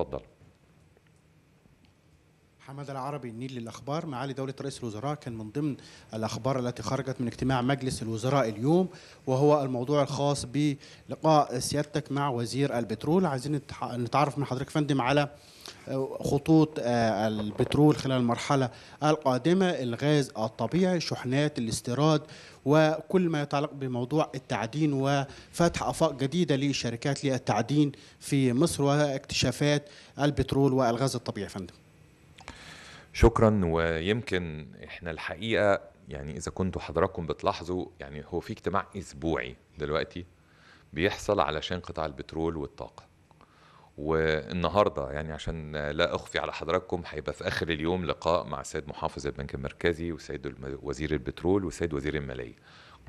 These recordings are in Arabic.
اتفضل حمد العربي النيل للاخبار معالي دوله رئيس الوزراء كان من ضمن الاخبار التي خرجت من اجتماع مجلس الوزراء اليوم وهو الموضوع الخاص بلقاء سيادتك مع وزير البترول عايزين نتعرف من حضرتك فندم على آه، خطوط آه، البترول خلال المرحله القادمه الغاز الطبيعي شحنات الاستيراد وكل ما يتعلق بموضوع التعدين وفتح افاق جديده لشركات للتعدين في مصر واكتشافات البترول والغاز الطبيعي فندم شكرا ويمكن احنا الحقيقه يعني اذا كنتوا حضراتكم بتلاحظوا يعني هو في اجتماع اسبوعي دلوقتي بيحصل علشان قطاع البترول والطاقه والنهارده يعني عشان لا اخفي على حضراتكم هيبقى في اخر اليوم لقاء مع السيد محافظ البنك المركزي والسيد وزير البترول والسيد وزير الماليه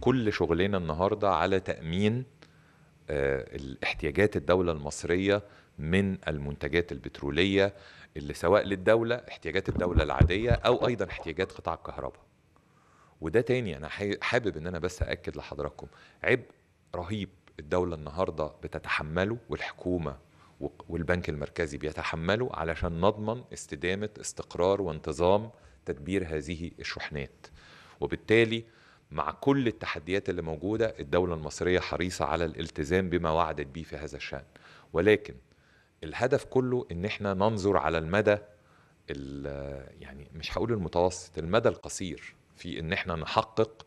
كل شغلنا النهارده على تامين آه، احتياجات الدولة المصرية من المنتجات البترولية اللي سواء للدولة احتياجات الدولة العادية أو أيضا احتياجات قطاع الكهرباء وده تاني أنا حابب أن أنا بس أأكد لحضراتكم عبء رهيب الدولة النهاردة بتتحمله والحكومة والبنك المركزي بيتحمله علشان نضمن استدامة استقرار وانتظام تدبير هذه الشحنات وبالتالي مع كل التحديات اللي موجودة الدولة المصرية حريصة على الالتزام بما وعدت به في هذا الشأن ولكن الهدف كله ان احنا ننظر على المدى يعني مش هقول المتوسط المدى القصير في ان احنا نحقق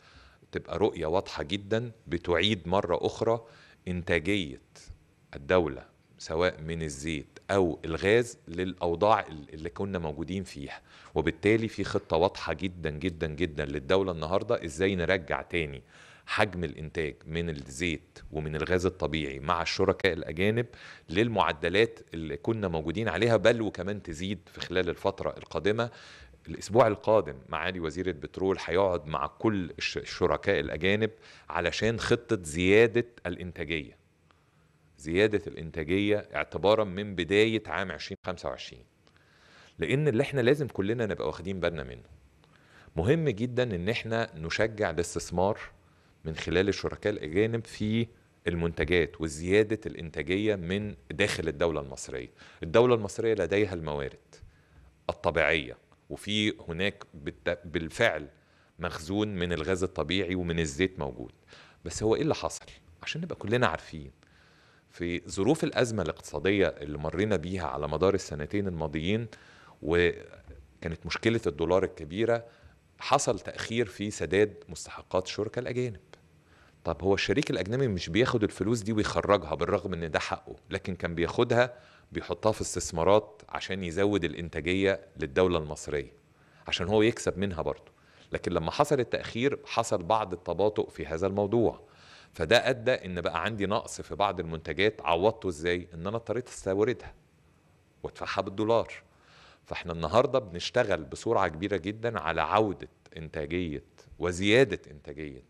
تبقى رؤية واضحة جدا بتعيد مرة اخرى انتاجية الدولة سواء من الزيت او الغاز للاوضاع اللي كنا موجودين فيها وبالتالي في خطه واضحه جدا جدا جدا للدوله النهارده ازاي نرجع تاني حجم الانتاج من الزيت ومن الغاز الطبيعي مع الشركاء الاجانب للمعدلات اللي كنا موجودين عليها بل وكمان تزيد في خلال الفتره القادمه الاسبوع القادم معالي وزير البترول هيقعد مع كل الشركاء الاجانب علشان خطه زياده الانتاجيه زيادة الإنتاجية اعتبارا من بداية عام 2025 لأن اللي احنا لازم كلنا نبقى واخدين بالنا منه مهم جدا ان احنا نشجع الاستثمار من خلال الشركاء الأجانب في المنتجات وزيادة الإنتاجية من داخل الدولة المصرية الدولة المصرية لديها الموارد الطبيعية وفي هناك بالفعل مخزون من الغاز الطبيعي ومن الزيت موجود بس هو ايه اللي حصل عشان نبقى كلنا عارفين في ظروف الأزمة الاقتصادية اللي مرينا بيها على مدار السنتين الماضيين وكانت مشكلة الدولار الكبيرة حصل تأخير في سداد مستحقات الشركاء الأجانب طب هو الشريك الأجنبي مش بياخد الفلوس دي ويخرجها بالرغم إن ده حقه لكن كان بياخدها بيحطها في استثمارات عشان يزود الإنتاجية للدولة المصرية عشان هو يكسب منها برضه لكن لما حصل التأخير حصل بعض التباطؤ في هذا الموضوع فده ادى ان بقى عندي نقص في بعض المنتجات عوضته ازاي ان انا اضطريت استوردها وادفعها بالدولار فاحنا النهارده بنشتغل بسرعه كبيره جدا على عوده انتاجيه وزياده انتاجيه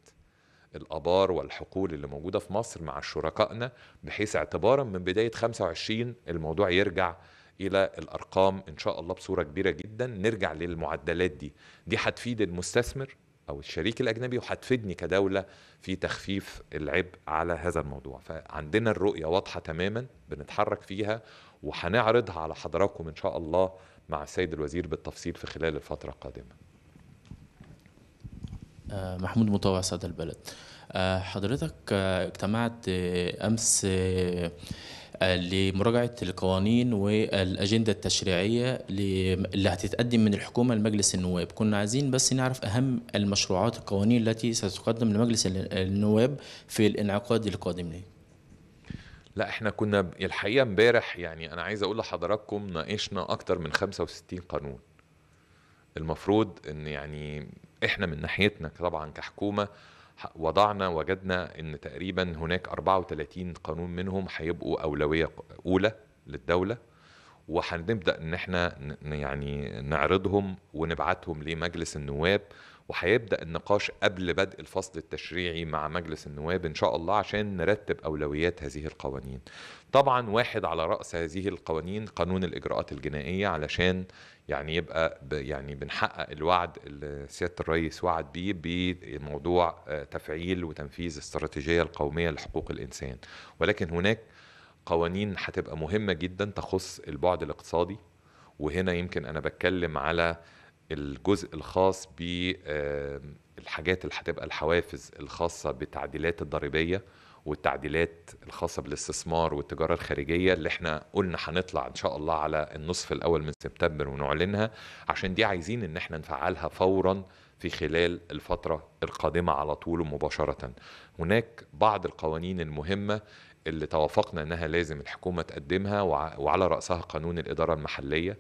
الابار والحقول اللي موجوده في مصر مع شركائنا بحيث اعتبارا من بدايه 25 الموضوع يرجع الى الارقام ان شاء الله بصوره كبيره جدا نرجع للمعدلات دي دي هتفيد المستثمر او الشريك الاجنبي وهتفيدني كدوله في تخفيف العبء على هذا الموضوع فعندنا الرؤيه واضحه تماما بنتحرك فيها وهنعرضها على حضراتكم ان شاء الله مع السيد الوزير بالتفصيل في خلال الفتره القادمه آه، محمود مطوع ساده البلد آه، حضرتك آه، اجتمعت امس لمراجعة القوانين والأجندة التشريعية اللي هتتقدم من الحكومة لمجلس النواب كنا عايزين بس نعرف أهم المشروعات القوانين التي ستقدم لمجلس النواب في الانعقاد القادم ليه لا احنا كنا الحقيقه امبارح يعني انا عايز اقول لحضراتكم ناقشنا اكتر من 65 قانون المفروض ان يعني احنا من ناحيتنا طبعا كحكومه وضعنا وجدنا ان تقريبا هناك 34 قانون منهم هيبقوا اولويه اولى للدوله وهنبدا ان احنا يعني نعرضهم ونبعتهم لمجلس النواب وهيبدا النقاش قبل بدء الفصل التشريعي مع مجلس النواب ان شاء الله عشان نرتب اولويات هذه القوانين طبعا واحد على راس هذه القوانين قانون الاجراءات الجنائيه علشان يعني يبقى يعني بنحقق الوعد اللي سياده الرئيس وعد بيه بموضوع آه، تفعيل وتنفيذ الاستراتيجيه القوميه لحقوق الانسان ولكن هناك قوانين هتبقى مهمه جدا تخص البعد الاقتصادي وهنا يمكن انا بتكلم على الجزء الخاص بالحاجات اللي هتبقى الحوافز الخاصه بالتعديلات الضريبيه والتعديلات الخاصه بالاستثمار والتجاره الخارجيه اللي احنا قلنا هنطلع ان شاء الله على النصف الاول من سبتمبر ونعلنها عشان دي عايزين ان احنا نفعلها فورا في خلال الفتره القادمه على طول مباشره هناك بعض القوانين المهمه اللي توافقنا انها لازم الحكومه تقدمها وعلى راسها قانون الاداره المحليه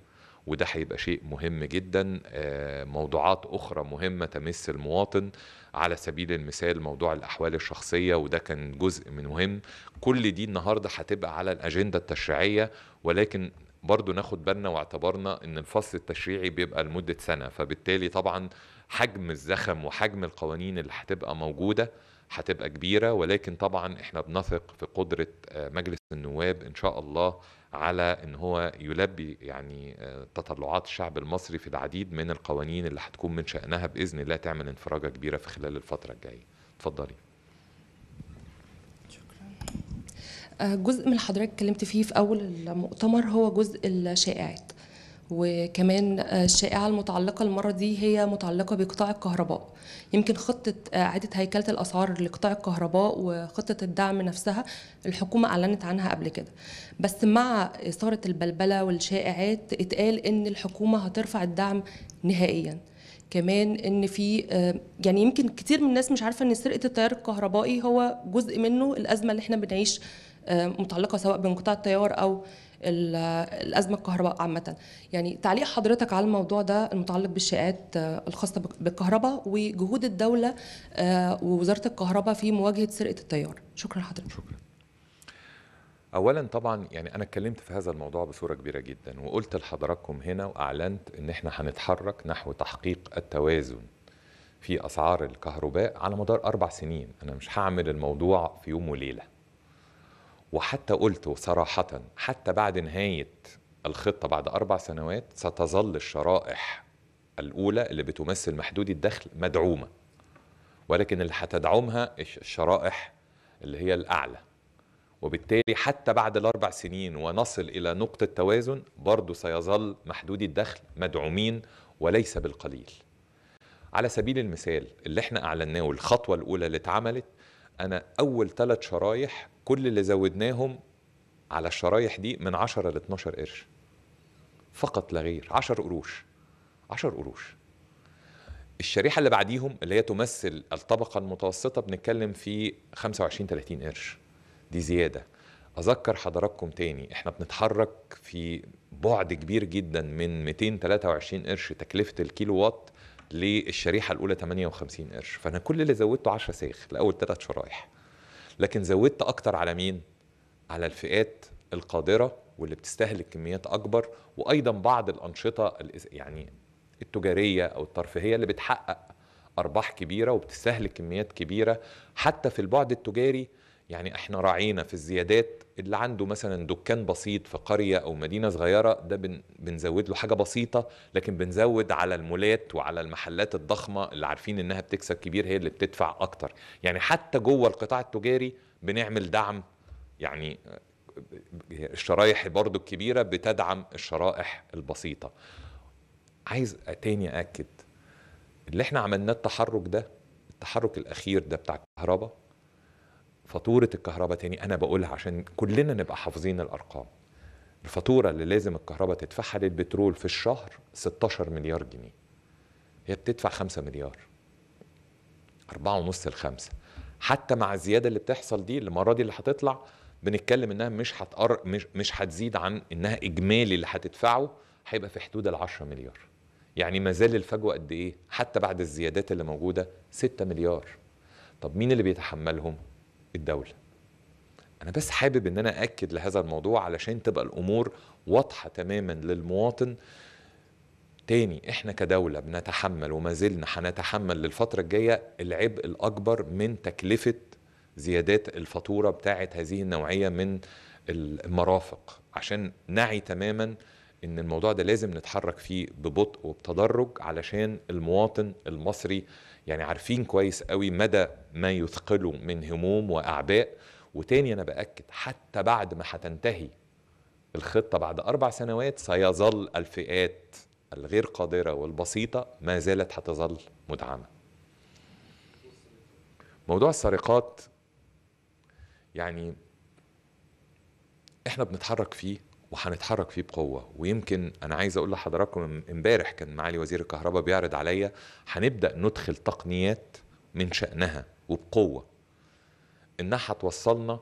وده هيبقى شيء مهم جدا آه، موضوعات أخرى مهمة تمس المواطن على سبيل المثال موضوع الأحوال الشخصية وده كان جزء من مهم كل دي النهاردة هتبقى على الأجندة التشريعية ولكن برضو ناخد بالنا واعتبرنا ان الفصل التشريعي بيبقى لمدة سنة فبالتالي طبعا حجم الزخم وحجم القوانين اللي هتبقى موجودة هتبقى كبيره ولكن طبعا احنا بنثق في قدره آه، مجلس النواب ان شاء الله على ان هو يلبي يعني آه، تطلعات الشعب المصري في العديد من القوانين اللي هتكون من شانها باذن الله تعمل انفراجه كبيره في خلال الفتره الجايه اتفضلي آه، جزء من حضرتك اتكلمت فيه في اول المؤتمر هو جزء الشائعات وكمان آه، الشائعة المتعلقة المرة دي هي متعلقة بقطاع الكهرباء يمكن خطة آه، إعادة هيكلة الأسعار لقطاع الكهرباء وخطة الدعم نفسها الحكومة أعلنت عنها قبل كده بس مع إثارة البلبلة والشائعات اتقال إن الحكومة هترفع الدعم نهائياً كمان ان في آه، يعني يمكن كتير من الناس مش عارفه ان سرقه التيار الكهربائي هو جزء منه الازمه اللي احنا بنعيش آه، متعلقه سواء بانقطاع التيار او الازمه الكهرباء عامه يعني تعليق حضرتك على الموضوع ده المتعلق بالشائعات آه، الخاصه بالكهرباء وجهود الدوله آه، ووزاره الكهرباء في مواجهه سرقه التيار شكرا لحضرتك شكرا اولا طبعا يعني انا اتكلمت في هذا الموضوع بصوره كبيره جدا وقلت لحضراتكم هنا واعلنت ان احنا هنتحرك نحو تحقيق التوازن في اسعار الكهرباء على مدار اربع سنين انا مش هعمل الموضوع في يوم وليله وحتى قلت صراحة حتى بعد نهاية الخطة بعد أربع سنوات ستظل الشرائح الأولى اللي بتمثل محدود الدخل مدعومة ولكن اللي هتدعمها الشرائح اللي هي الأعلى وبالتالي حتى بعد الأربع سنين ونصل إلى نقطة توازن برضو سيظل محدودي الدخل مدعومين وليس بالقليل على سبيل المثال اللي احنا أعلناه الخطوة الأولى اللي اتعملت انا اول ثلاث شرايح كل اللي زودناهم على الشرايح دي من 10 ل 12 قرش فقط لا غير 10 قروش 10 قروش الشريحة اللي بعديهم اللي هي تمثل الطبقة المتوسطة بنتكلم في 25 30 قرش دي زيادة أذكر حضراتكم تاني احنا بنتحرك في بعد كبير جدا من 223 قرش تكلفة الكيلو وات للشريحه الاولى 58 قرش فانا كل اللي زودته 10 سيخ لاول ثلاث شرايح لكن زودت اكتر على مين على الفئات القادره واللي بتستهلك كميات اكبر وايضا بعض الانشطه يعني التجاريه او الترفيهيه اللي بتحقق ارباح كبيره وبتستهلك كميات كبيره حتى في البعد التجاري يعني احنا راعينا في الزيادات اللي عنده مثلا دكان بسيط في قريه او مدينه صغيره ده بن بنزود له حاجه بسيطه لكن بنزود على المولات وعلى المحلات الضخمه اللي عارفين انها بتكسب كبير هي اللي بتدفع اكتر يعني حتى جوه القطاع التجاري بنعمل دعم يعني الشرايح برضو الكبيره بتدعم الشرائح البسيطه عايز تاني اكد اللي احنا عملناه التحرك ده التحرك الاخير ده بتاع الكهرباء فاتورة الكهرباء تاني أنا بقولها عشان كلنا نبقى حافظين الأرقام الفاتورة اللي لازم الكهرباء تدفعها للبترول في الشهر 16 مليار جنيه هي بتدفع 5 مليار 4.5 ل 5 حتى مع الزيادة اللي بتحصل دي المرة دي اللي هتطلع بنتكلم انها مش هتقر مش مش هتزيد عن انها اجمالي اللي هتدفعه هيبقى في حدود ال 10 مليار يعني ما زال الفجوه قد ايه حتى بعد الزيادات اللي موجوده 6 مليار طب مين اللي بيتحملهم الدولة أنا بس حابب أن أنا أكد لهذا الموضوع علشان تبقى الأمور واضحة تماما للمواطن تاني احنا كدولة بنتحمل وما زلنا هنتحمل للفترة الجاية العبء الأكبر من تكلفة زيادات الفاتورة بتاعة هذه النوعية من المرافق عشان نعي تماما ان الموضوع ده لازم نتحرك فيه ببطء وبتدرج علشان المواطن المصري يعني عارفين كويس قوي مدى ما يثقله من هموم واعباء وتاني انا باكد حتى بعد ما هتنتهي الخطه بعد اربع سنوات سيظل الفئات الغير قادره والبسيطه ما زالت هتظل مدعمه موضوع السرقات يعني احنا بنتحرك فيه وهنتحرك فيه بقوه ويمكن انا عايز اقول لحضراتكم امبارح كان معالي وزير الكهرباء بيعرض عليا هنبدا ندخل تقنيات من شانها وبقوه انها هتوصلنا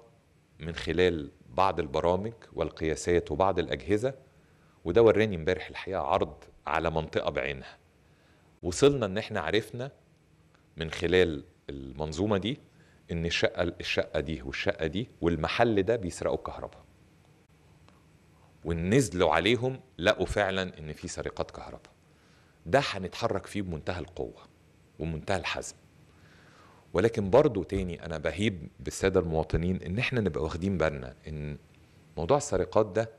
من خلال بعض البرامج والقياسات وبعض الاجهزه وده وراني امبارح الحقيقه عرض على منطقه بعينها وصلنا ان احنا عرفنا من خلال المنظومه دي ان الشقه الشقه دي والشقه دي والمحل ده بيسرقوا الكهرباء ونزلوا عليهم لقوا فعلا ان في سرقات كهرباء ده هنتحرك فيه بمنتهى القوه ومنتهى الحزم ولكن برضو تاني انا بهيب بالساده المواطنين ان احنا نبقى واخدين بالنا ان موضوع السرقات ده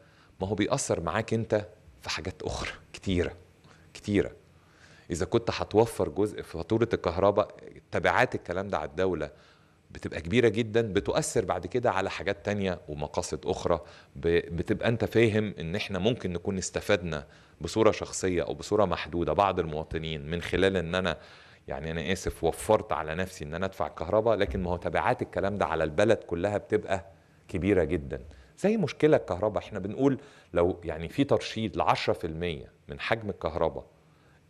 ما هو بيأثر معاك انت في حاجات اخرى كتيره كتيره اذا كنت هتوفر جزء في فاتوره الكهرباء تبعات الكلام ده على الدوله بتبقى كبيرة جدا بتؤثر بعد كده على حاجات تانية ومقاصد أخرى بتبقى أنت فاهم إن إحنا ممكن نكون استفدنا بصورة شخصية أو بصورة محدودة بعض المواطنين من خلال إن أنا يعني أنا آسف وفرت على نفسي إن أنا أدفع الكهرباء لكن ما هو تبعات الكلام ده على البلد كلها بتبقى كبيرة جدا زي مشكلة الكهرباء احنا بنقول لو يعني في ترشيد لـ 10% من حجم الكهرباء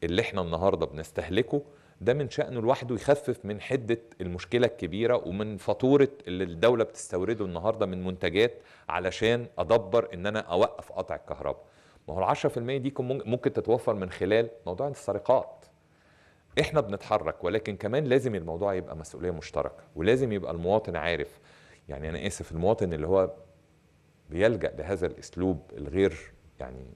اللي احنا النهارده بنستهلكه ده من شأنه لوحده يخفف من حدة المشكلة الكبيرة ومن فاتورة اللي الدولة بتستورده النهاردة من منتجات علشان أدبر إن أنا أوقف قطع الكهرباء ما هو ال 10% دي ممكن تتوفر من خلال موضوع السرقات احنا بنتحرك ولكن كمان لازم الموضوع يبقى مسؤوليه مشتركه ولازم يبقى المواطن عارف يعني انا اسف المواطن اللي هو بيلجا لهذا الاسلوب الغير يعني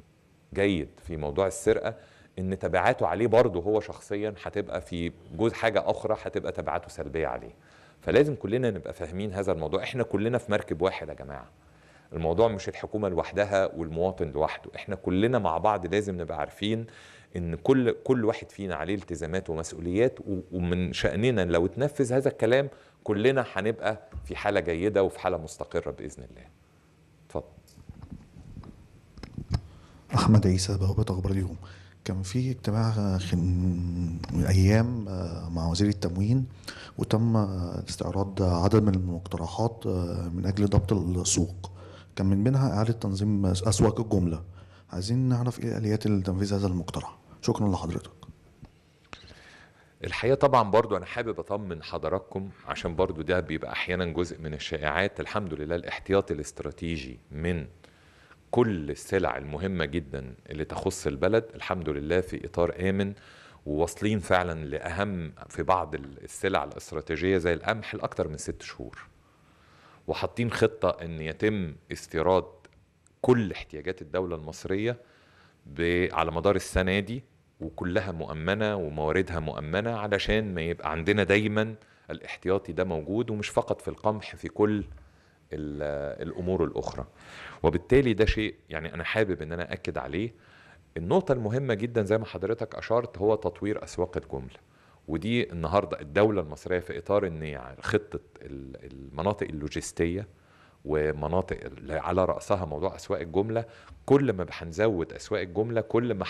جيد في موضوع السرقه ان تبعاته عليه برضه هو شخصيا هتبقى في جزء حاجه اخرى هتبقى تبعاته سلبيه عليه فلازم كلنا نبقى فاهمين هذا الموضوع احنا كلنا في مركب واحد يا جماعه الموضوع مش الحكومه لوحدها والمواطن لوحده احنا كلنا مع بعض لازم نبقى عارفين ان كل كل واحد فينا عليه التزامات ومسؤوليات ومن شاننا لو اتنفذ هذا الكلام كلنا هنبقى في حاله جيده وفي حاله مستقره باذن الله اتفضل احمد عيسى بوابه اخبار اليوم كان في اجتماع من ايام آه، مع وزير التموين وتم آه، استعراض عدد من المقترحات آه، من اجل ضبط السوق كان من بينها اعاده تنظيم اسواق الجمله عايزين نعرف ايه اليات لتنفيذ هذا المقترح شكرا لحضرتك الحقيقه طبعا برضو انا حابب اطمن حضراتكم عشان برضو ده بيبقى احيانا جزء من الشائعات الحمد لله الاحتياط الاستراتيجي من كل السلع المهمة جدا اللي تخص البلد الحمد لله في إطار آمن وواصلين فعلا لأهم في بعض السلع الاستراتيجية زي القمح لأكثر من ست شهور وحاطين خطة أن يتم استيراد كل احتياجات الدولة المصرية على مدار السنة دي وكلها مؤمنة ومواردها مؤمنة علشان ما يبقى عندنا دايما الاحتياطي ده موجود ومش فقط في القمح في كل الامور الاخرى وبالتالي ده شيء يعني انا حابب ان انا اكد عليه النقطة المهمة جدا زي ما حضرتك أشرت هو تطوير أسواق الجملة ودي النهاردة الدولة المصرية في إطار أن يعني خطة المناطق اللوجستية ومناطق على رأسها موضوع أسواق الجملة كل ما هنزود أسواق الجملة كل ما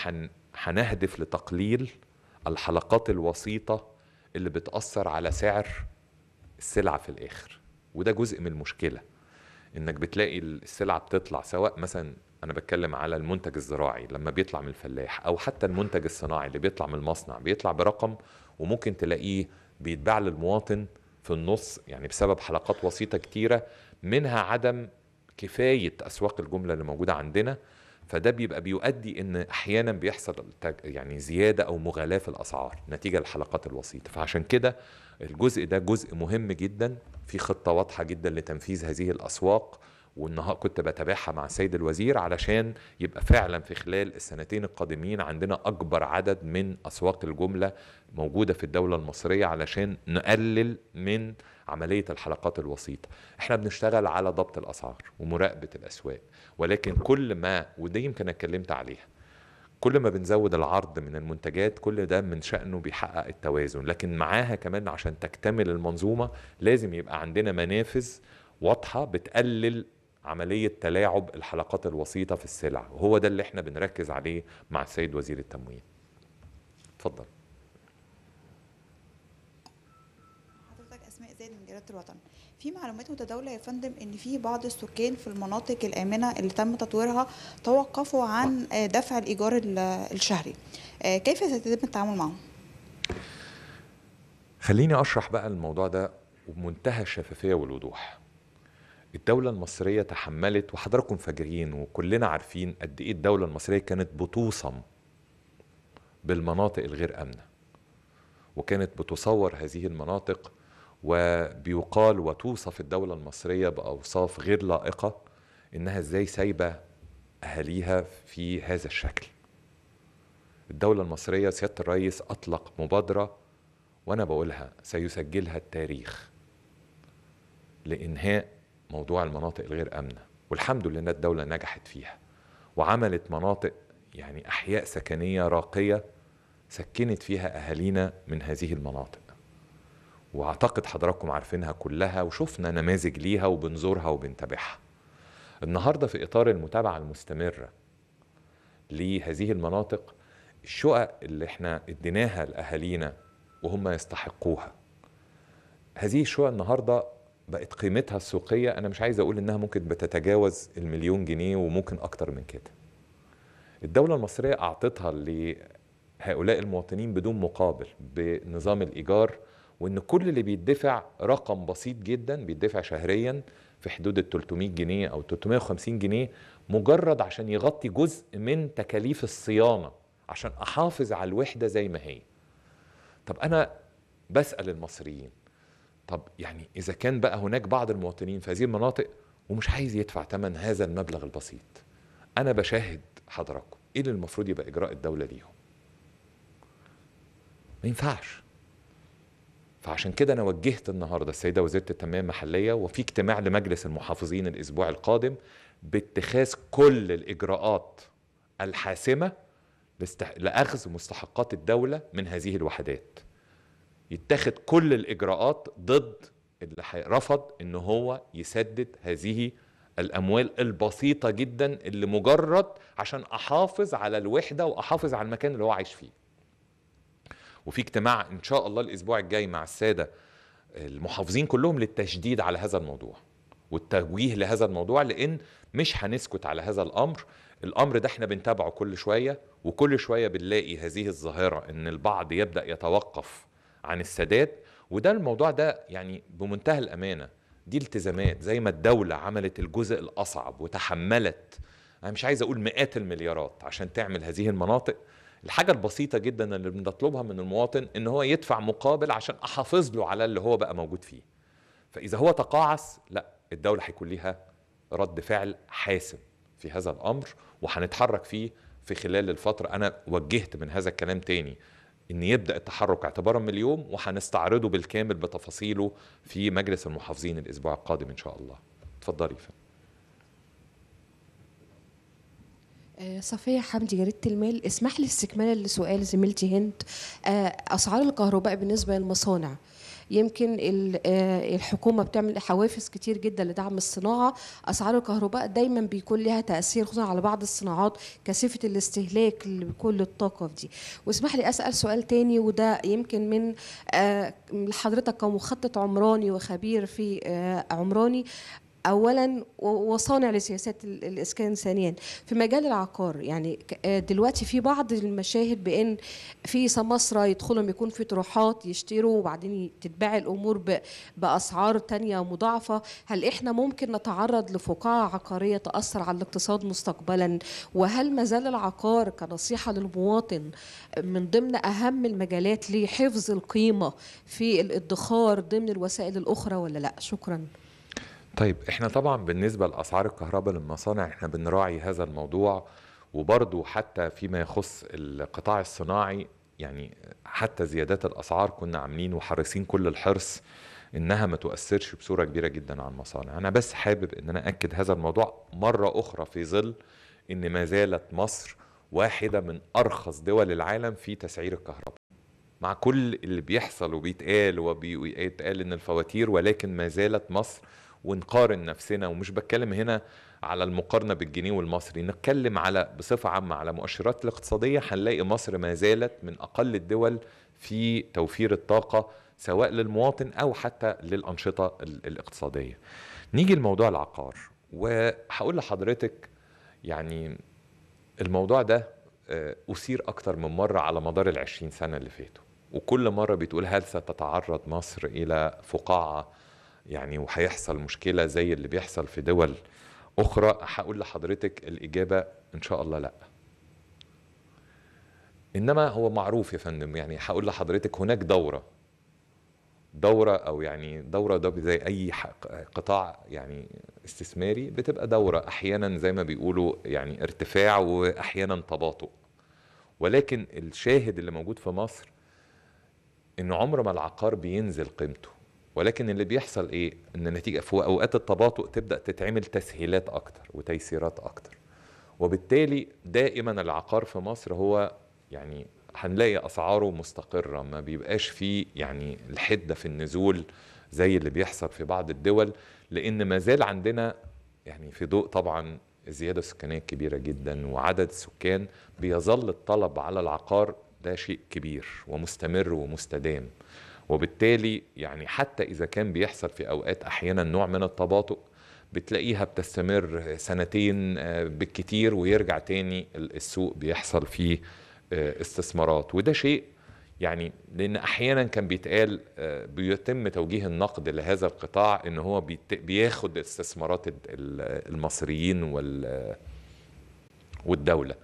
هنهدف لتقليل الحلقات الوسيطة اللي بتأثر على سعر السلعة في الآخر وده جزء من المشكله انك بتلاقي السلعه بتطلع سواء مثلا انا بتكلم على المنتج الزراعي لما بيطلع من الفلاح او حتى المنتج الصناعي اللي بيطلع من المصنع بيطلع برقم وممكن تلاقيه بيتباع للمواطن في النص يعني بسبب حلقات وسيطه كتيره منها عدم كفايه اسواق الجمله اللي موجوده عندنا فده بيبقى بيؤدي ان احيانا بيحصل يعني زياده او مغالاه في الاسعار نتيجه للحلقات الوسيطه فعشان كده الجزء ده جزء مهم جدا في خطه واضحه جدا لتنفيذ هذه الاسواق وانها كنت بتابعها مع السيد الوزير علشان يبقى فعلا في خلال السنتين القادمين عندنا اكبر عدد من اسواق الجمله موجوده في الدوله المصريه علشان نقلل من عمليه الحلقات الوسيطه احنا بنشتغل على ضبط الاسعار ومراقبه الاسواق ولكن كل ما ودي يمكن اتكلمت عليها كل ما بنزود العرض من المنتجات كل ده من شأنه بيحقق التوازن لكن معاها كمان عشان تكتمل المنظومة لازم يبقى عندنا منافذ واضحة بتقلل عملية تلاعب الحلقات الوسيطة في السلع وهو ده اللي احنا بنركز عليه مع السيد وزير التموين اتفضل حضرتك أسماء زيد من جريدة الوطن في معلومات متداولة يا فندم إن في بعض السكان في المناطق الآمنة اللي تم تطويرها توقفوا عن آه، دفع الإيجار الشهري آه، كيف سيتم التعامل معهم؟ خليني أشرح بقى الموضوع ده بمنتهى الشفافية والوضوح الدولة المصرية تحملت وحضراتكم فاجرين وكلنا عارفين قد إيه الدولة المصرية كانت بتوصم بالمناطق الغير آمنة وكانت بتصور هذه المناطق وبيقال وتوصف الدولة المصرية بأوصاف غير لائقة إنها إزاي سايبة أهاليها في هذا الشكل الدولة المصرية سيادة الرئيس أطلق مبادرة وأنا بقولها سيسجلها التاريخ لإنهاء موضوع المناطق الغير آمنة والحمد لله الدولة نجحت فيها وعملت مناطق يعني أحياء سكنية راقية سكنت فيها أهالينا من هذه المناطق واعتقد حضراتكم عارفينها كلها وشفنا نماذج ليها وبنزورها وبنتابعها النهارده في اطار المتابعه المستمره لهذه المناطق الشقق اللي احنا اديناها لاهالينا وهم يستحقوها هذه الشقق النهارده بقت قيمتها السوقيه انا مش عايز اقول انها ممكن بتتجاوز المليون جنيه وممكن اكتر من كده الدوله المصريه اعطتها لهؤلاء المواطنين بدون مقابل بنظام الايجار وان كل اللي بيدفع رقم بسيط جدا بيدفع شهريا في حدود ال 300 جنيه او 350 جنيه مجرد عشان يغطي جزء من تكاليف الصيانه عشان احافظ على الوحده زي ما هي طب انا بسال المصريين طب يعني اذا كان بقى هناك بعض المواطنين في هذه المناطق ومش عايز يدفع ثمن هذا المبلغ البسيط انا بشاهد حضراتكم ايه اللي المفروض يبقى اجراء الدوله ليهم ما ينفعش فعشان كده انا وجهت النهارده السيده وزيره التنميه المحليه وفي اجتماع لمجلس المحافظين الاسبوع القادم باتخاذ كل الاجراءات الحاسمه لاخذ مستحقات الدوله من هذه الوحدات يتخذ كل الاجراءات ضد اللي رفض ان هو يسدد هذه الاموال البسيطه جدا اللي مجرد عشان احافظ على الوحده واحافظ على المكان اللي هو عايش فيه وفي اجتماع ان شاء الله الاسبوع الجاي مع الساده المحافظين كلهم للتشديد على هذا الموضوع والتوجيه لهذا الموضوع لان مش هنسكت على هذا الامر الامر ده احنا بنتابعه كل شويه وكل شويه بنلاقي هذه الظاهره ان البعض يبدا يتوقف عن السداد وده الموضوع ده يعني بمنتهى الامانه دي التزامات زي ما الدوله عملت الجزء الاصعب وتحملت انا مش عايز اقول مئات المليارات عشان تعمل هذه المناطق الحاجة البسيطة جدا اللي بنطلبها من المواطن ان هو يدفع مقابل عشان احافظ له على اللي هو بقى موجود فيه فاذا هو تقاعس لا الدولة هيكون ليها رد فعل حاسم في هذا الامر وهنتحرك فيه في خلال الفترة انا وجهت من هذا الكلام تاني ان يبدا التحرك اعتبارا من اليوم وهنستعرضه بالكامل بتفاصيله في مجلس المحافظين الاسبوع القادم ان شاء الله اتفضلي فندم آه، صفية حمدي جريدة المال اسمح لي استكمالا لسؤال زميلتي هند آه، أسعار الكهرباء بالنسبة للمصانع يمكن آه، الحكومه بتعمل حوافز كتير جدا لدعم الصناعه اسعار الكهرباء دايما بيكون لها تاثير خصوصا على بعض الصناعات كثيفه الاستهلاك لكل الطاقه دي واسمح لي اسال سؤال تاني وده يمكن من حضرتك كمخطط عمراني وخبير في عمراني اولا وصانع لسياسات الاسكان ثانيا في مجال العقار يعني آه، دلوقتي في بعض المشاهد بان في سماسره يدخلهم يكون في طروحات يشتروا وبعدين تتباع الامور باسعار تانية مضاعفه هل احنا ممكن نتعرض لفقاعه عقاريه تاثر على الاقتصاد مستقبلا وهل ما زال العقار كنصيحه للمواطن من ضمن اهم المجالات لحفظ القيمه في الادخار ضمن الوسائل الاخرى ولا لا شكرا طيب احنا طبعا بالنسبه لاسعار الكهرباء للمصانع احنا بنراعي هذا الموضوع وبرضه حتى فيما يخص القطاع الصناعي يعني حتى زيادات الاسعار كنا عاملين وحريصين كل الحرص انها ما تؤثرش بصوره كبيره جدا على المصانع انا بس حابب ان انا اكد هذا الموضوع مره اخرى في ظل ان ما زالت مصر واحده من ارخص دول العالم في تسعير الكهرباء مع كل اللي بيحصل وبيتقال وبيتقال ان الفواتير ولكن ما زالت مصر ونقارن نفسنا ومش بتكلم هنا على المقارنة بالجنيه والمصري نتكلم على بصفة عامة على مؤشرات الاقتصادية هنلاقي مصر ما زالت من أقل الدول في توفير الطاقة سواء للمواطن أو حتى للأنشطة الاقتصادية نيجي لموضوع العقار وهقول لحضرتك يعني الموضوع ده آه، أثير أكتر من مرة على مدار العشرين سنة اللي فاتوا وكل مرة بتقول هل ستتعرض مصر إلى فقاعة يعني وهيحصل مشكله زي اللي بيحصل في دول اخرى هقول لحضرتك الاجابه ان شاء الله لا انما هو معروف يا فندم يعني هقول لحضرتك هناك دوره دوره او يعني دوره ده زي اي قطاع يعني استثماري بتبقى دوره احيانا زي ما بيقولوا يعني ارتفاع واحيانا تباطؤ ولكن الشاهد اللي موجود في مصر ان عمر ما العقار بينزل قيمته ولكن اللي بيحصل ايه ان النتيجه في اوقات التباطؤ تبدا تتعمل تسهيلات اكتر وتيسيرات اكتر وبالتالي دائما العقار في مصر هو يعني هنلاقي اسعاره مستقره ما بيبقاش فيه يعني الحده في النزول زي اللي بيحصل في بعض الدول لان ما زال عندنا يعني في ضوء طبعا الزياده السكانيه كبيره جدا وعدد السكان بيظل الطلب على العقار ده شيء كبير ومستمر ومستدام وبالتالي يعني حتى إذا كان بيحصل في أوقات أحيانا نوع من التباطؤ بتلاقيها بتستمر سنتين آه، بالكتير ويرجع تاني السوق بيحصل فيه آه، استثمارات وده شيء يعني لان احيانا كان بيتقال آه، بيتم توجيه النقد لهذا القطاع ان هو بياخد استثمارات المصريين والدوله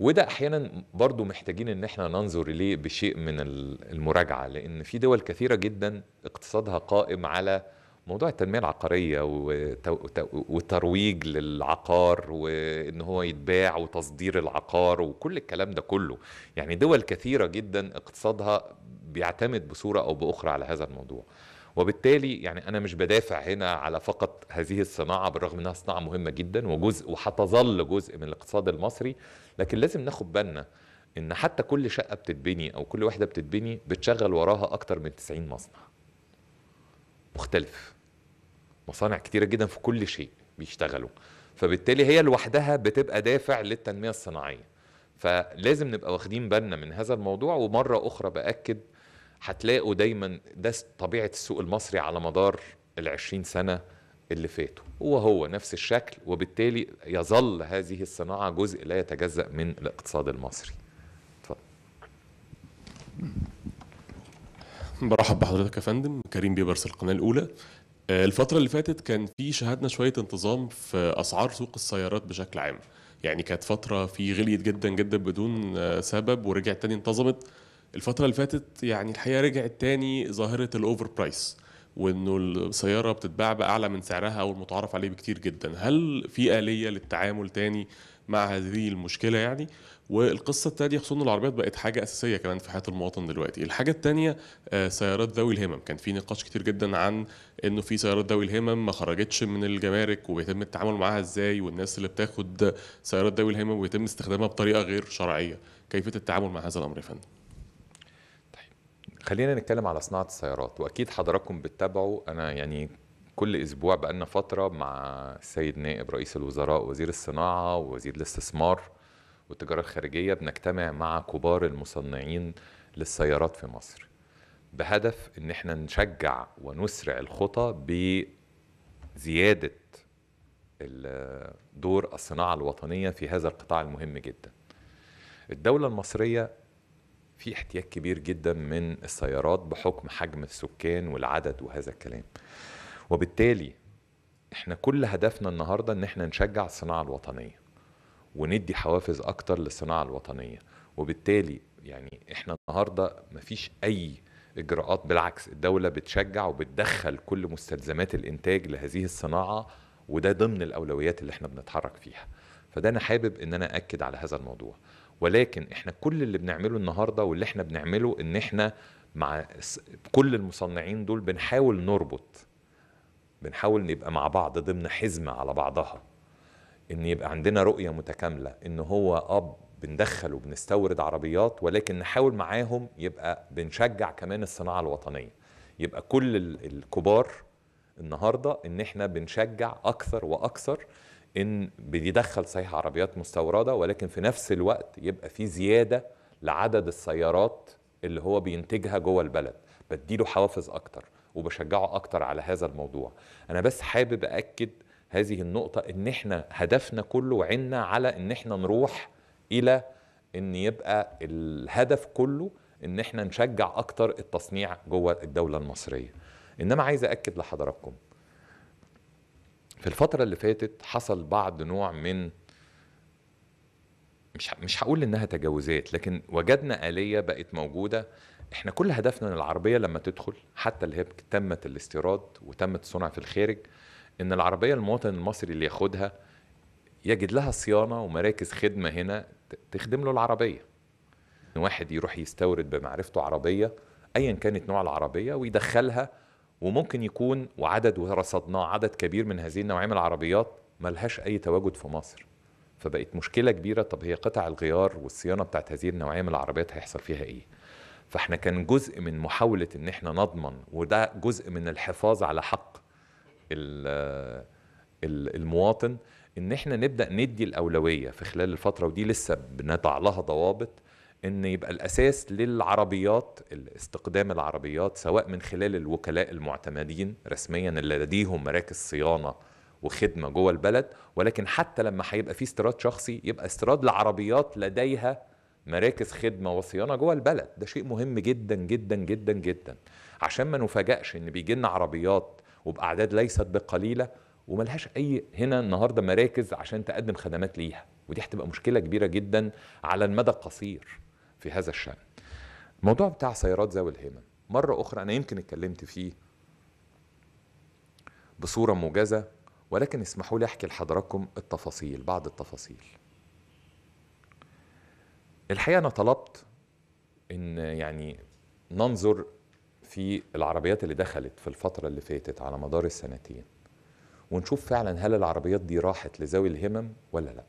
وده احيانا برضو محتاجين ان احنا ننظر اليه بشيء من المراجعه لان في دول كثيره جدا اقتصادها قائم على موضوع التنميه العقاريه والترويج للعقار وان هو يتباع وتصدير العقار وكل الكلام ده كله يعني دول كثيره جدا اقتصادها بيعتمد بصوره او باخرى على هذا الموضوع وبالتالي يعني انا مش بدافع هنا على فقط هذه الصناعه بالرغم انها صناعه مهمه جدا وجزء وهتظل جزء من الاقتصاد المصري لكن لازم ناخد بالنا ان حتى كل شقه بتتبني او كل وحده بتتبني بتشغل وراها اكتر من 90 مصنع مختلف مصانع كتيره جدا في كل شيء بيشتغلوا فبالتالي هي لوحدها بتبقى دافع للتنميه الصناعيه فلازم نبقى واخدين بالنا من هذا الموضوع ومره اخرى باكد هتلاقوا دايما ده طبيعه السوق المصري على مدار ال 20 سنه اللي فاتوا هو هو نفس الشكل وبالتالي يظل هذه الصناعه جزء لا يتجزا من الاقتصاد المصري برحب بحضرتك يا فندم كريم بيبرس القناه الاولى آه، الفترة اللي فاتت كان في شهدنا شوية انتظام في أسعار سوق السيارات بشكل عام يعني كانت فترة في غليت جدا جدا بدون آه، سبب ورجعت تاني انتظمت الفتره اللي فاتت يعني الحقيقه رجعت تاني ظاهره الاوفر برايس وانه السياره بتتباع باعلى من سعرها او المتعارف عليه بكتير جدا هل في اليه للتعامل تاني مع هذه المشكله يعني والقصه الثانيه خصوصا ان العربيات بقت حاجه اساسيه كمان في حياه المواطن دلوقتي الحاجه الثانيه آه، سيارات ذوي الهمم كان في نقاش كتير جدا عن انه في سيارات ذوي الهمم ما خرجتش من الجمارك وبيتم التعامل معاها ازاي والناس اللي بتاخد سيارات ذوي الهمم ويتم استخدامها بطريقه غير شرعيه كيفيه التعامل مع هذا الامر يا فندم خلينا نتكلم على صناعه السيارات واكيد حضراتكم بتتابعوا انا يعني كل اسبوع بقالنا فتره مع السيد نائب رئيس الوزراء وزير الصناعه ووزير الاستثمار والتجاره الخارجيه بنجتمع مع كبار المصنعين للسيارات في مصر بهدف ان احنا نشجع ونسرع الخطى بزياده دور الصناعه الوطنيه في هذا القطاع المهم جدا الدوله المصريه في احتياج كبير جدا من السيارات بحكم حجم السكان والعدد وهذا الكلام وبالتالي احنا كل هدفنا النهارده ان احنا نشجع الصناعه الوطنيه وندي حوافز اكتر للصناعه الوطنيه وبالتالي يعني احنا النهارده مفيش اي اجراءات بالعكس الدوله بتشجع وبتدخل كل مستلزمات الانتاج لهذه الصناعه وده ضمن الاولويات اللي احنا بنتحرك فيها فده انا حابب ان انا اكد على هذا الموضوع ولكن احنا كل اللي بنعمله النهارده واللي احنا بنعمله ان احنا مع كل المصنعين دول بنحاول نربط بنحاول نبقى مع بعض ضمن حزمه على بعضها ان يبقى عندنا رؤيه متكامله ان هو اب آه، بندخل وبنستورد عربيات ولكن نحاول معاهم يبقى بنشجع كمان الصناعه الوطنيه يبقى كل الكبار النهارده ان احنا بنشجع اكثر واكثر ان بيدخل صحيح عربيات مستورده ولكن في نفس الوقت يبقى في زياده لعدد السيارات اللي هو بينتجها جوه البلد بديله حوافز اكتر وبشجعه اكتر على هذا الموضوع انا بس حابب اكد هذه النقطه ان احنا هدفنا كله وعنا على ان احنا نروح الى ان يبقى الهدف كله ان احنا نشجع اكتر التصنيع جوه الدوله المصريه انما عايز اكد لحضراتكم في الفترة اللي فاتت حصل بعض نوع من مش مش هقول انها تجاوزات لكن وجدنا آلية بقت موجودة احنا كل هدفنا ان العربية لما تدخل حتى اللي هي تمت الاستيراد وتمت الصنع في الخارج ان العربية المواطن المصري اللي ياخدها يجد لها صيانة ومراكز خدمة هنا تخدم له العربية واحد يروح يستورد بمعرفته عربية ايا كانت نوع العربية ويدخلها وممكن يكون وعدد ورصدناه عدد كبير من هذه النوعيه من العربيات ملهاش اي تواجد في مصر فبقت مشكله كبيره طب هي قطع الغيار والصيانه بتاعت هذه النوعيه من العربيات هيحصل فيها ايه فاحنا كان جزء من محاوله ان احنا نضمن وده جزء من الحفاظ على حق المواطن ان احنا نبدا ندي الاولويه في خلال الفتره ودي لسه بنضع لها ضوابط ان يبقى الاساس للعربيات استقدام العربيات سواء من خلال الوكلاء المعتمدين رسميا اللي لديهم مراكز صيانه وخدمه جوه البلد ولكن حتى لما هيبقى في استيراد شخصي يبقى استيراد لعربيات لديها مراكز خدمه وصيانه جوه البلد ده شيء مهم جدا جدا جدا جدا عشان ما نفاجئش ان بيجي لنا عربيات وباعداد ليست بقليله وملهاش اي هنا النهارده مراكز عشان تقدم خدمات ليها ودي هتبقى مشكله كبيره جدا على المدى القصير في هذا الشأن الموضوع بتاع سيارات ذوي الهمم مرة أخرى أنا يمكن اتكلمت فيه بصورة موجزة ولكن اسمحوا لي أحكي لحضراتكم التفاصيل بعض التفاصيل الحقيقة أنا طلبت إن يعني ننظر في العربيات اللي دخلت في الفترة اللي فاتت على مدار السنتين ونشوف فعلا هل العربيات دي راحت لذوي الهمم ولا لأ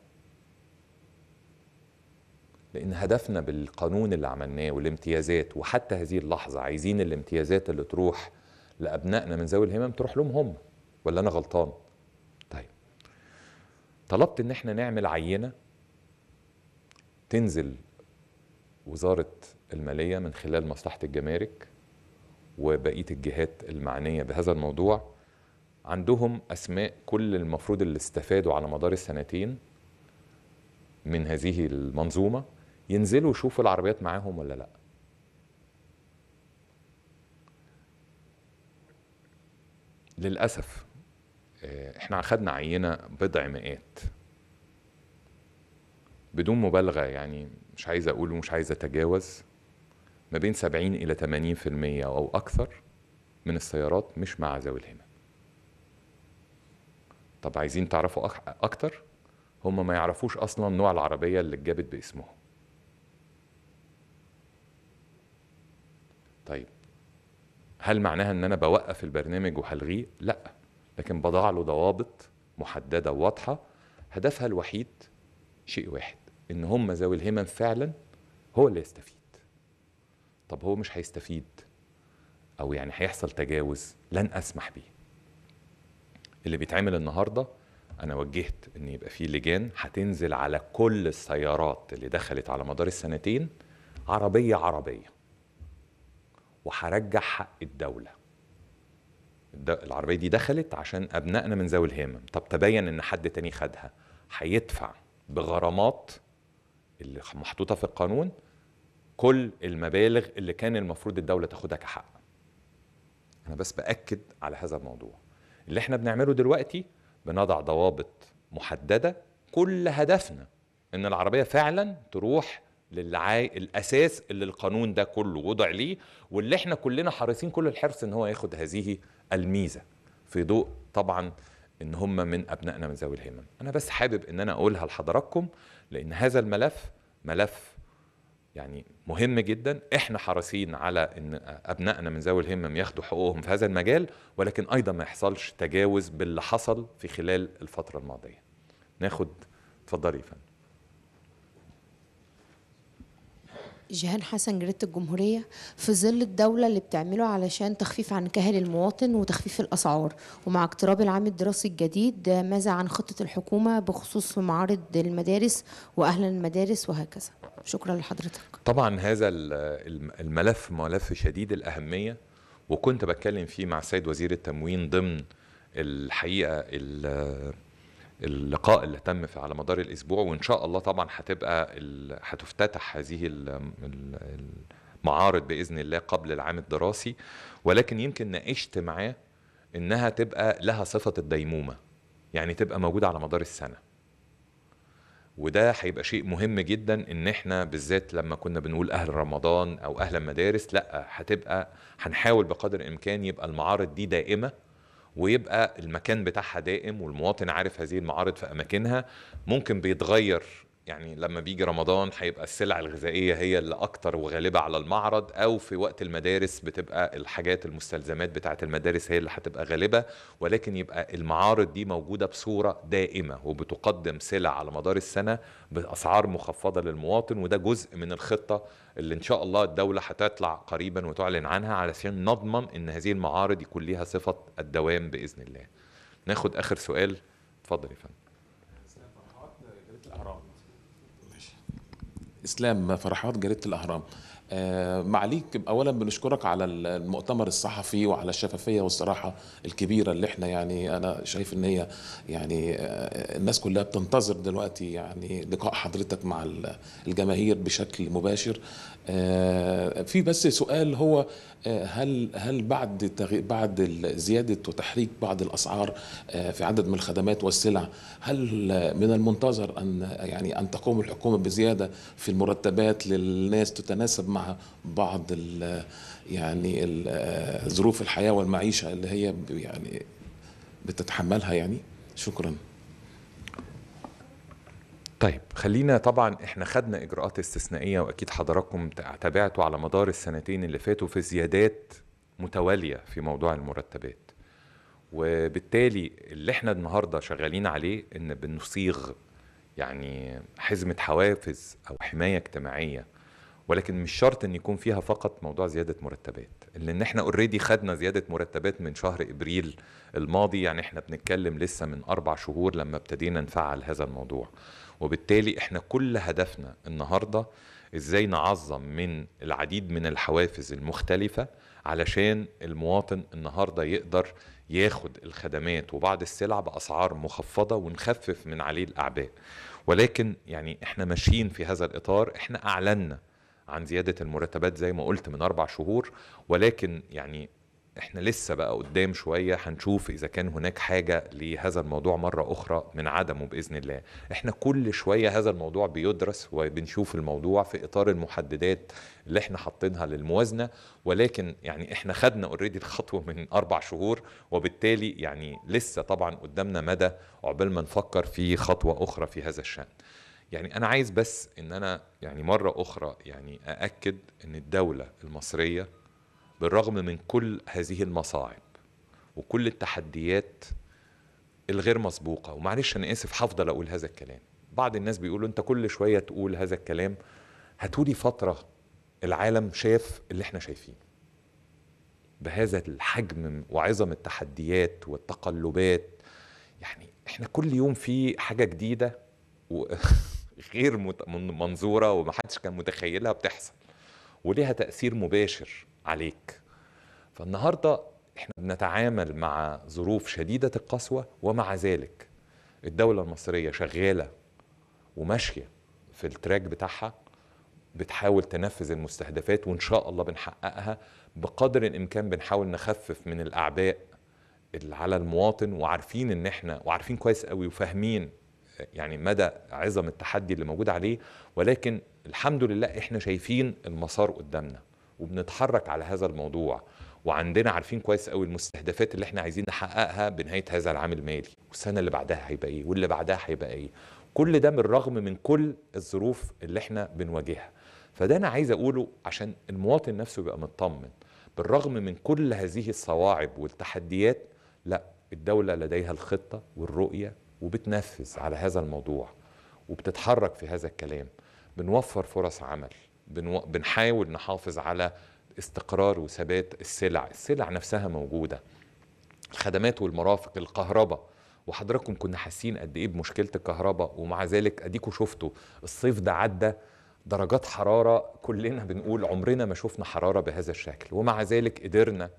لان هدفنا بالقانون اللي عملناه والامتيازات وحتى هذه اللحظه عايزين الامتيازات اللي تروح لابنائنا من ذوي الهمم تروح لهم هم ولا انا غلطان طيب طلبت ان احنا نعمل عينه تنزل وزاره الماليه من خلال مصلحه الجمارك وبقيه الجهات المعنيه بهذا الموضوع عندهم اسماء كل المفروض اللي استفادوا على مدار السنتين من هذه المنظومه ينزلوا يشوفوا العربيات معاهم ولا لا للأسف آه، احنا خدنا عينة بضع مئات بدون مبالغة يعني مش عايز أقول ومش عايز أتجاوز ما بين 70 إلى 80% أو أكثر من السيارات مش مع ذوي الهمم طب عايزين تعرفوا أكتر هم ما يعرفوش أصلا نوع العربية اللي اتجابت باسمهم طيب هل معناها ان انا بوقف البرنامج وهلغيه لا لكن بضع له ضوابط محدده وواضحه هدفها الوحيد شيء واحد ان هم ذوي الهمم فعلا هو اللي يستفيد طب هو مش هيستفيد او يعني هيحصل تجاوز لن اسمح بيه اللي بيتعمل النهارده انا وجهت ان يبقى في لجان هتنزل على كل السيارات اللي دخلت على مدار السنتين عربيه عربيه وهرجع حق الدوله العربيه دي دخلت عشان ابنائنا من ذوي الهمم طب تبين ان حد تاني خدها هيدفع بغرامات اللي محطوطه في القانون كل المبالغ اللي كان المفروض الدوله تاخدها كحق انا بس باكد على هذا الموضوع اللي احنا بنعمله دلوقتي بنضع ضوابط محدده كل هدفنا ان العربيه فعلا تروح للعاي... الاساس اللي القانون ده كله وضع ليه واللي احنا كلنا حريصين كل الحرص ان هو ياخد هذه الميزه في ضوء طبعا ان هم من ابنائنا من ذوي الهمم انا بس حابب ان انا اقولها لحضراتكم لان هذا الملف ملف يعني مهم جدا احنا حريصين على ان ابنائنا من ذوي الهمم ياخدوا حقوقهم في هذا المجال ولكن ايضا ما يحصلش تجاوز باللي حصل في خلال الفتره الماضيه ناخد اتفضلي يا فندم جيهان حسن جريدة الجمهورية في ظل الدولة اللي بتعمله علشان تخفيف عن كهل المواطن وتخفيف الأسعار ومع اقتراب العام الدراسي الجديد ماذا عن خطة الحكومة بخصوص معارض المدارس وأهل المدارس وهكذا شكرا لحضرتك طبعا هذا الملف ملف شديد الأهمية وكنت بتكلم فيه مع سيد وزير التموين ضمن الحقيقة اللقاء اللي تم في على مدار الاسبوع وان شاء الله طبعا هتبقى هتفتتح هذه المعارض باذن الله قبل العام الدراسي ولكن يمكن ناقشت معاه انها تبقى لها صفه الديمومه يعني تبقى موجوده على مدار السنه وده هيبقى شيء مهم جدا ان احنا بالذات لما كنا بنقول اهل رمضان او اهل المدارس لا هتبقى هنحاول بقدر الامكان يبقى المعارض دي دائمه ويبقى المكان بتاعها دائم والمواطن عارف هذه المعارض في اماكنها ممكن بيتغير يعني لما بيجي رمضان هيبقى السلع الغذائيه هي اللي اكتر وغالبه على المعرض او في وقت المدارس بتبقى الحاجات المستلزمات بتاعه المدارس هي اللي هتبقى غالبه ولكن يبقى المعارض دي موجوده بصوره دائمه وبتقدم سلع على مدار السنه باسعار مخفضه للمواطن وده جزء من الخطه اللي ان شاء الله الدوله هتطلع قريبا وتعلن عنها علشان نضمن ان هذه المعارض يكون ليها صفه الدوام باذن الله. ناخد اخر سؤال اتفضل يا فندم. الاسلام فرحات جريده الاهرام آه، معاليك اولا بنشكرك على المؤتمر الصحفي وعلى الشفافيه والصراحه الكبيره اللي احنا يعني انا شايف ان هي يعني آه، الناس كلها بتنتظر دلوقتي يعني لقاء حضرتك مع الجماهير بشكل مباشر آه، في بس سؤال هو هل هل بعد بعد زياده وتحريك بعض الاسعار في عدد من الخدمات والسلع هل من المنتظر ان يعني ان تقوم الحكومه بزياده في المرتبات للناس تتناسب مع بعض ال يعني ال ظروف الحياه والمعيشه اللي هي يعني بتتحملها يعني شكرا طيب خلينا طبعا احنا خدنا اجراءات استثنائيه واكيد حضراتكم تابعتوا على مدار السنتين اللي فاتوا في زيادات متواليه في موضوع المرتبات وبالتالي اللي احنا النهارده شغالين عليه ان بنصيغ يعني حزمه حوافز او حمايه اجتماعيه ولكن مش شرط ان يكون فيها فقط موضوع زياده مرتبات لان احنا اوريدي خدنا زياده مرتبات من شهر ابريل الماضي يعني احنا بنتكلم لسه من اربع شهور لما ابتدينا نفعل هذا الموضوع وبالتالي احنا كل هدفنا النهارده ازاي نعظم من العديد من الحوافز المختلفه علشان المواطن النهارده يقدر ياخد الخدمات وبعض السلع باسعار مخفضه ونخفف من عليه الاعباء ولكن يعني احنا ماشيين في هذا الاطار احنا اعلنا عن زيادة المرتبات زي ما قلت من أربع شهور ولكن يعني احنا لسه بقى قدام شوية هنشوف إذا كان هناك حاجة لهذا الموضوع مرة أخرى من عدمه بإذن الله احنا كل شوية هذا الموضوع بيدرس وبنشوف الموضوع في إطار المحددات اللي احنا حاطينها للموازنة ولكن يعني احنا خدنا اوريدي الخطوة من أربع شهور وبالتالي يعني لسه طبعا قدامنا مدى عقبال ما نفكر في خطوة أخرى في هذا الشأن يعني انا عايز بس ان انا يعني مره اخرى يعني ااكد ان الدوله المصريه بالرغم من كل هذه المصاعب وكل التحديات الغير مسبوقه ومعلش انا اسف هفضل اقول هذا الكلام بعض الناس بيقولوا انت كل شويه تقول هذا الكلام هتولي فتره العالم شاف اللي احنا شايفينه بهذا الحجم وعظم التحديات والتقلبات يعني احنا كل يوم في حاجه جديده و غير منظوره ومحدش كان متخيلها بتحصل وليها تاثير مباشر عليك فالنهارده احنا بنتعامل مع ظروف شديده القسوه ومع ذلك الدوله المصريه شغاله وماشيه في التراك بتاعها بتحاول تنفذ المستهدفات وان شاء الله بنحققها بقدر الامكان بنحاول نخفف من الاعباء اللي على المواطن وعارفين ان احنا وعارفين كويس قوي وفاهمين يعني مدى عظم التحدي اللي موجود عليه ولكن الحمد لله احنا شايفين المسار قدامنا وبنتحرك على هذا الموضوع وعندنا عارفين كويس قوي المستهدفات اللي احنا عايزين نحققها بنهايه هذا العام المالي والسنه اللي بعدها هيبقى ايه واللي بعدها هيبقى ايه كل ده بالرغم من, كل الظروف اللي احنا بنواجهها فده انا عايز اقوله عشان المواطن نفسه يبقى مطمن بالرغم من كل هذه الصواعب والتحديات لا الدولة لديها الخطة والرؤية وبتنفذ على هذا الموضوع وبتتحرك في هذا الكلام بنوفر فرص عمل بنو... بنحاول نحافظ على استقرار وثبات السلع السلع نفسها موجودة الخدمات والمرافق الكهرباء وحضراتكم كنا حاسين قد ايه بمشكله الكهرباء ومع ذلك اديكم شفتوا الصيف ده عدى درجات حراره كلنا بنقول عمرنا ما شفنا حراره بهذا الشكل ومع ذلك قدرنا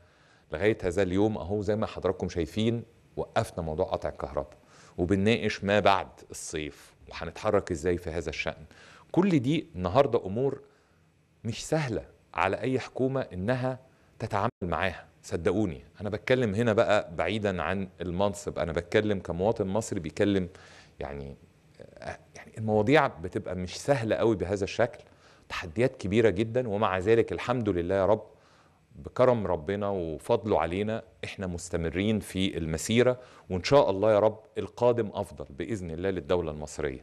لغايه هذا اليوم اهو زي ما حضراتكم شايفين وقفنا موضوع قطع الكهرباء وبنناقش ما بعد الصيف وهنتحرك ازاي في هذا الشأن كل دي النهاردة أمور مش سهلة على أي حكومة إنها تتعامل معاها صدقوني أنا بتكلم هنا بقى بعيدا عن المنصب أنا بتكلم كمواطن مصري بيكلم يعني يعني المواضيع بتبقى مش سهلة قوي بهذا الشكل تحديات كبيرة جدا ومع ذلك الحمد لله يا رب بكرم ربنا وفضله علينا احنا مستمرين في المسيره وان شاء الله يا رب القادم افضل باذن الله للدوله المصريه